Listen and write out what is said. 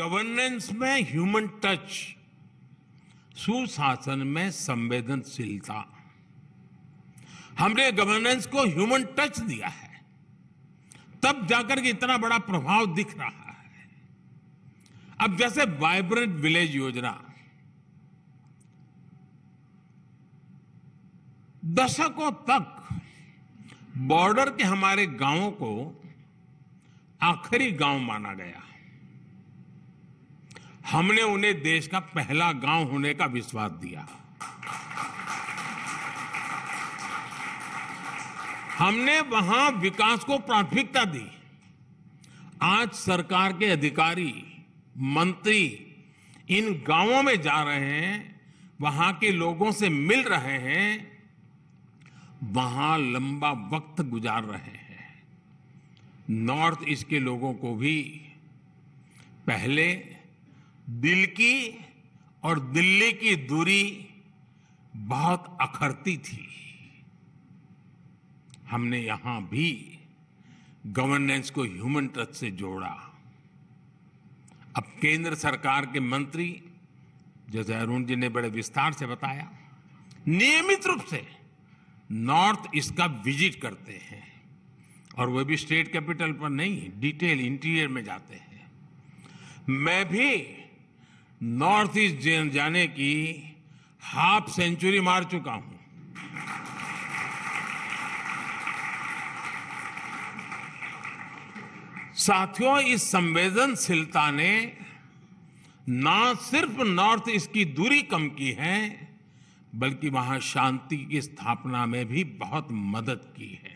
governance में human touch सुशासन में संवेदनशीलता हमने गवर्नेंस को ह्यूमन टच दिया है तब जाकर के इतना बड़ा प्रभाव दिख रहा है अब जैसे वाइब्रेंट विलेज योजना दशकों तक बॉर्डर के हमारे गांवों को आखिरी गांव माना गया है हमने उन्हें देश का पहला गांव होने का विश्वास दिया हमने वहां विकास को प्राथमिकता दी आज सरकार के अधिकारी मंत्री इन गांवों में जा रहे हैं वहां के लोगों से मिल रहे हैं वहां लंबा वक्त गुजार रहे हैं नॉर्थ ईस्ट के लोगों को भी पहले दिल की और दिल्ली की दूरी बहुत अखरती थी हमने यहां भी गवर्नेंस को ह्यूमन टच से जोड़ा अब केंद्र सरकार के मंत्री जैसे अरुण जी ने बड़े विस्तार से बताया नियमित रूप से नॉर्थ ईस्ट का विजिट करते हैं और वह भी स्टेट कैपिटल पर नहीं डिटेल इंटीरियर में जाते हैं मैं भी नॉर्थ ईस्ट जाने की हाफ सेंचुरी मार चुका हूं साथियों इस संवेदनशीलता ने ना सिर्फ नॉर्थ ईस्ट की दूरी कम की है बल्कि वहां शांति की स्थापना में भी बहुत मदद की है